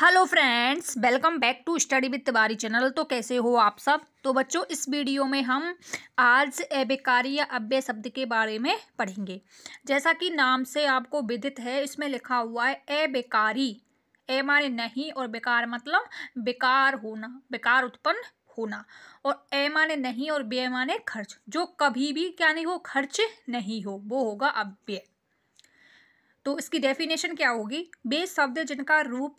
Hello friends welcome back to study with Tiwari channel तो कैसे हो आप सब तो बच्चों इस वीडियो में हम आज बेकारी या अव्य शब्द के बारे में पढ़ेंगे जैसा कि नाम से आपको विदित है इसमें लिखा हुआ है ए बेकारी ए माने नहीं और बेकार मतलब बेकार होना बेकार उत्पन्न होना और ए माने नहीं और बे माने खर्च जो कभी भी क्या नहीं हो खर्च नहीं हो वो होगा अव्यय तो इसकी डेफिनेशन क्या होगी बे शब्द जिनका रूप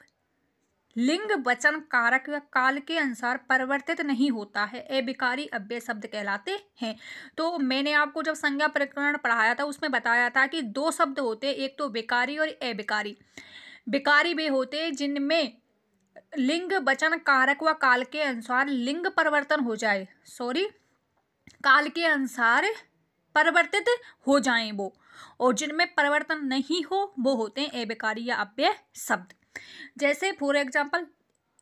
लिंग वचन कारक व काल के अनुसार परिवर्तित नहीं होता है अभिकारी अभ्य शब्द कहलाते हैं तो मैंने आपको जब संज्ञा प्रकरण पढ़ाया था उसमें बताया था कि दो शब्द होते एक तो विकारी और अभिकारी विकारी वे होते जिनमें लिंग वचन कारक व काल के अनुसार लिंग परिवर्तन हो जाए सॉरी काल के अनुसार परिवर्तित हो जाएं वो और जिनमें परिवर्तन नहीं हो वो होते हैं अभिकारी या अव्य शब्द जैसे फॉर एग्जाम्पल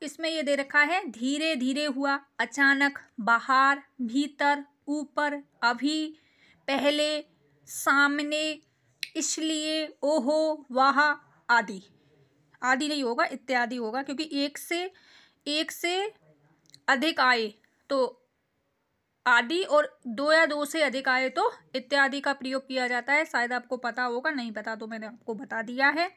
इसमें ये दे रखा है धीरे धीरे हुआ अचानक बाहर भीतर ऊपर अभी पहले सामने इसलिए ओहो वाह आदि आदि नहीं होगा इत्यादि होगा क्योंकि एक से एक से अधिक आए तो आदि और दो या दो से अधिक आए तो इत्यादि का प्रयोग किया जाता है शायद आपको पता होगा नहीं पता तो मैंने आपको बता दिया है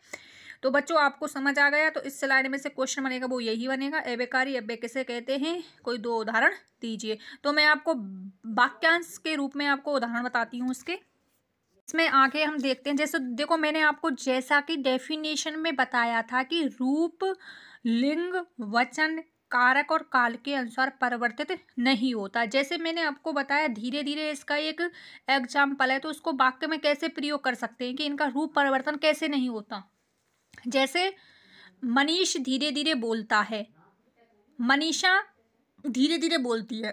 तो बच्चों आपको समझ आ गया तो इस स्लाइड में से क्वेश्चन बनेगा वो यही बनेगा एबेकारी अबे किसे कहते हैं कोई दो उदाहरण दीजिए तो मैं आपको वाक्यांश के रूप में आपको उदाहरण बताती हूँ उसके इसमें आगे हम देखते हैं जैसे देखो मैंने आपको जैसा कि डेफिनेशन में बताया था कि रूप लिंग वचन कारक और काल के अनुसार परिवर्तित नहीं होता जैसे मैंने आपको बताया धीरे धीरे इसका एक एग्जाम्पल है तो उसको वाक्य में कैसे प्रयोग कर सकते हैं कि इनका रूप परिवर्तन कैसे नहीं होता जैसे मनीष धीरे धीरे बोलता है मनीषा धीरे धीरे बोलती है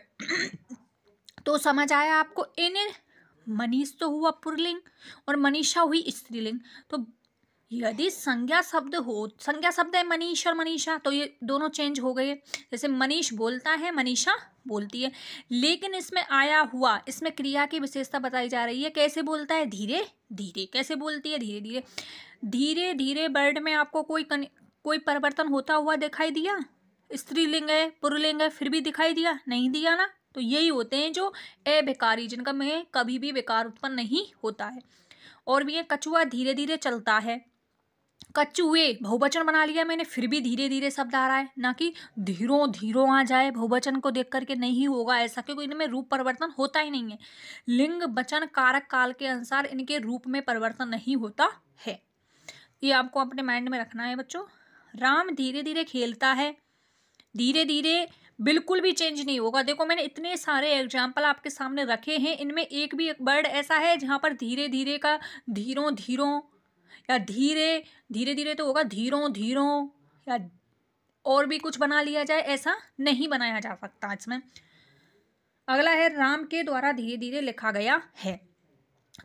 तो समझ आया आपको इन मनीष तो हुआ पुरलिंग और मनीषा हुई स्त्रीलिंग तो यदि संज्ञा शब्द हो संज्ञा शब्द है मनीष और मनीषा तो ये दोनों चेंज हो गए जैसे मनीष बोलता है मनीषा बोलती है लेकिन इसमें आया हुआ इसमें क्रिया की विशेषता बताई जा रही है कैसे बोलता है धीरे धीरे कैसे बोलती है धीरे धीरे धीरे धीरे बर्ड में आपको कोई कन, कोई परिवर्तन होता हुआ दिखाई दिया स्त्रीलिंग है पुरलिंग है फिर भी दिखाई दिया नहीं दिया ना तो यही होते हैं जो ए बेकारी जिनका में कभी भी बेकार उत्पन्न नहीं होता है और भी ये कछुआ धीरे धीरे चलता है कचुए बहुवचन बना लिया मैंने फिर भी धीरे धीरे शब्द आ रहा है ना कि धीरो धीरों आ जाए बहुवचन को देख करके नहीं होगा ऐसा क्योंकि इनमें रूप परिवर्तन होता ही नहीं है लिंग वचन कारक काल के अनुसार इनके रूप में परिवर्तन नहीं होता है ये आपको अपने माइंड में रखना है बच्चों राम धीरे धीरे खेलता है धीरे धीरे बिल्कुल भी चेंज नहीं होगा देखो मैंने इतने सारे एग्जाम्पल आपके सामने रखे हैं इनमें एक भी एक वर्ड ऐसा है जहाँ पर धीरे धीरे का धीरों धीरों या धीरे धीरे धीरे तो होगा धीरों धीरों या और भी कुछ बना लिया जाए ऐसा नहीं बनाया जा सकता इसमें अगला है राम के द्वारा धीरे धीरे लिखा गया है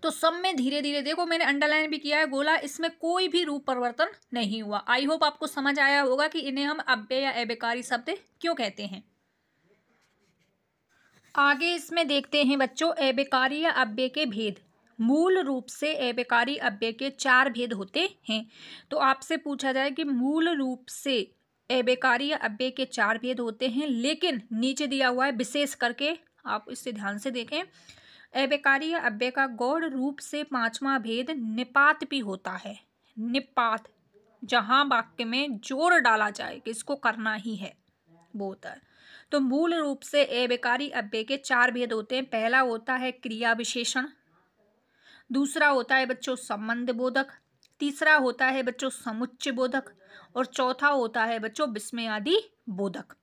तो सब में धीरे धीरे देखो मैंने अंडरलाइन भी किया है गोला इसमें कोई भी रूप परिवर्तन नहीं हुआ आई होप आपको समझ आया होगा कि इन्हें हम अब्बे या अबेकारी शब्द क्यों कहते हैं आगे इसमें देखते हैं बच्चों अबेकारी या अव्यय के भेद मूल रूप से एबकारी अव्यय के चार भेद होते हैं तो आपसे पूछा जाए कि मूल रूप से एबेकारी अव्यय के चार भेद होते हैं लेकिन नीचे दिया हुआ है विशेष करके आप इससे ध्यान से देखें एबेकारी अव्यय का गौड़ रूप से पांचवा भेद निपात भी होता है निपात जहाँ वाक्य में जोर डाला जाए कि इसको करना ही है वो होता है तो मूल रूप से एबेकारी अव्यय के चार भेद होते हैं पहला होता है क्रिया विशेषण दूसरा होता है बच्चों संबंध बोधक तीसरा होता है बच्चों समुच्च बोधक और चौथा होता है बच्चों विस्मय आदि बोधक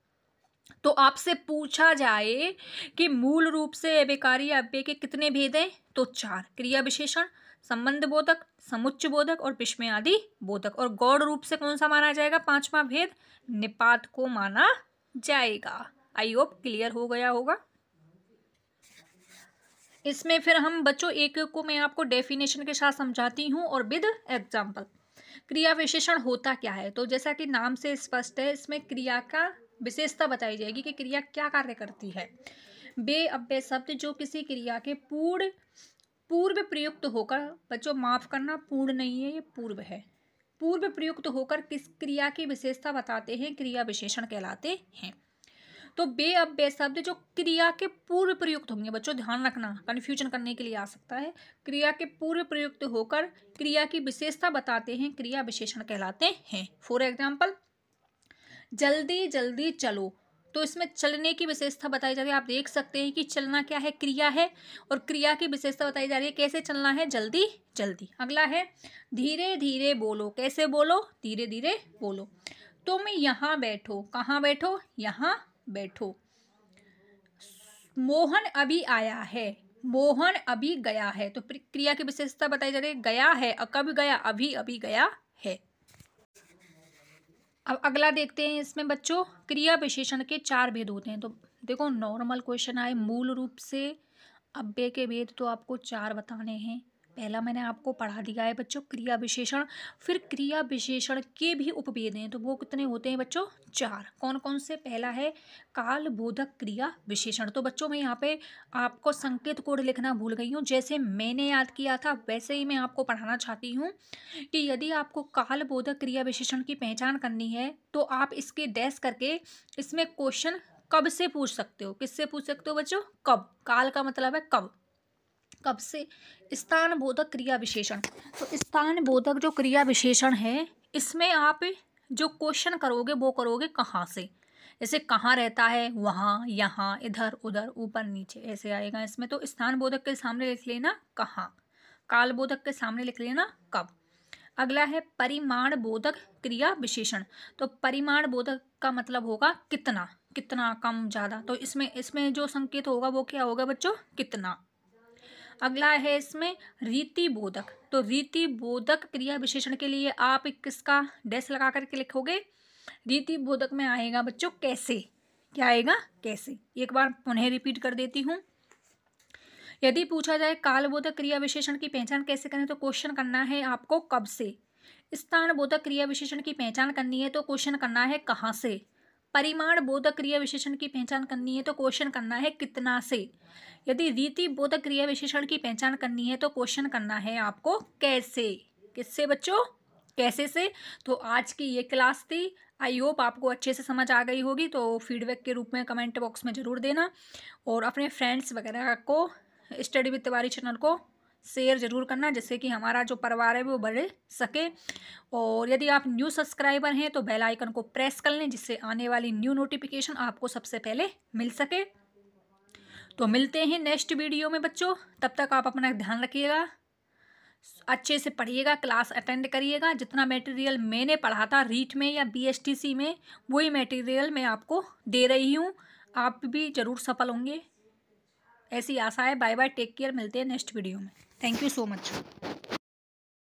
तो आपसे पूछा जाए कि मूल रूप से अभिकारी अव्यय के कितने भेद हैं तो चार क्रिया विशेषण संबंध बोधक समुच्च बोधक और विस्मय आदि बोधक और गौड़ रूप से कौन सा माना जाएगा पांचवा भेद निपात को माना जाएगा आई होप क्लियर हो गया होगा इसमें फिर हम बच्चों एक को मैं आपको डेफिनेशन के साथ समझाती हूँ और विद एग्जाम्पल क्रिया विशेषण होता क्या है तो जैसा कि नाम से स्पष्ट है इसमें क्रिया का विशेषता बताई जाएगी कि क्रिया क्या कार्य करती है बे अब्बे शब्द जो किसी क्रिया के पूर्ण पूर्व प्रयुक्त होकर बच्चों माफ़ करना पूर्ण नहीं है ये पूर्व है पूर्व प्रयुक्त होकर किस क्रिया की विशेषता बताते हैं क्रिया विशेषण कहलाते हैं तो बे अब बे शब्द जो क्रिया के पूर्व प्रयुक्त होंगे बच्चों ध्यान रखना कन्फ्यूजन करने के लिए आ सकता है क्रिया के पूर्व प्रयुक्त होकर क्रिया की विशेषता बताते हैं क्रिया विशेषण कहलाते हैं फॉर एग्जाम्पल जल्दी जल्दी चलो तो इसमें चलने की विशेषता बताई जा रही है आप देख सकते हैं कि चलना क्या है क्रिया है और क्रिया की विशेषता बताई जा रही है कैसे चलना है जल्दी जल्दी अगला है धीरे धीरे बोलो कैसे बोलो धीरे धीरे बोलो तुम यहाँ बैठो कहाँ बैठो यहाँ बैठो मोहन अभी आया है मोहन अभी गया है तो क्रिया की विशेषता बताई जा रही है गया है कब गया अभी अभी गया है अब अगला देखते हैं इसमें बच्चों क्रिया विशेषण के चार भेद होते हैं तो देखो नॉर्मल क्वेश्चन आए मूल रूप से अब्बे के भेद तो आपको चार बताने हैं पहला मैंने आपको पढ़ा दिया है बच्चों क्रिया विशेषण फिर क्रिया विशेषण के भी उपभेद हैं तो वो कितने होते हैं बच्चों चार कौन कौन से पहला है काल बोधक क्रिया विशेषण तो बच्चों मैं यहाँ पे आपको संकेत कोड लिखना भूल गई हूँ जैसे मैंने याद किया था वैसे ही मैं आपको पढ़ाना चाहती हूँ कि यदि आपको काल बोधक क्रिया विशेषण की पहचान करनी है तो आप इसके डैश करके इसमें क्वेश्चन कब से पूछ सकते हो किससे पूछ सकते हो बच्चों कब काल का मतलब है कब कब से स्थान बोधक क्रिया विशेषण तो स्थान बोधक जो क्रिया विशेषण है इसमें आप जो क्वेश्चन करोगे वो करोगे कहाँ से जैसे कहाँ रहता है वहाँ यहाँ इधर उधर ऊपर नीचे ऐसे आएगा इसमें तो स्थान बोधक के सामने लिख लेना कहाँ काल बोधक के सामने लिख लेना कब अगला है परिमाण बोधक क्रिया विशेषण तो परिमाण बोधक का मतलब होगा कितना कितना कम ज़्यादा तो इसमें इसमें जो संकेत होगा वो क्या होगा बच्चों कितना अगला है इसमें रीति बोधक तो रीति बोधक क्रिया विशेषण के लिए आप किसका डैश लगा करके लिखोगे रीति बोधक में आएगा बच्चों कैसे क्या आएगा कैसे एक बार पुनः रिपीट कर देती हूँ यदि पूछा जाए कालबोधक क्रिया विशेषण की पहचान कैसे करें तो क्वेश्चन करना है आपको कब से स्थान बोधक क्रिया विशेषण की पहचान करनी है तो क्वेश्चन करना है कहाँ से परिमाण बोधक क्रिया विशेषण की पहचान करनी है तो क्वेश्चन करना है कितना से यदि रीति बोधक क्रिया विशेषण की पहचान करनी है तो क्वेश्चन करना है आपको कैसे किससे बच्चों कैसे से तो आज की ये क्लास थी आई होप आपको अच्छे से समझ आ गई होगी तो फीडबैक के रूप में कमेंट बॉक्स में ज़रूर देना और अपने फ्रेंड्स वगैरह को स्टडी विद तिवारी चैनल को शेयर ज़रूर करना जिससे कि हमारा जो परिवार है वो बढ़ सके और यदि आप न्यू सब्सक्राइबर हैं तो बेल आइकन को प्रेस कर लें जिससे आने वाली न्यू नोटिफिकेशन आपको सबसे पहले मिल सके तो मिलते हैं नेक्स्ट वीडियो में बच्चों तब तक आप अपना ध्यान रखिएगा अच्छे से पढ़िएगा क्लास अटेंड करिएगा जितना मटेरियल मैंने पढ़ा था रीट में या बीएसटीसी में वही मटेरियल मैं आपको दे रही हूँ आप भी ज़रूर सफल होंगे ऐसी आशा है बाय बाय टेक केयर मिलते हैं नेक्स्ट वीडियो में Thank you so much.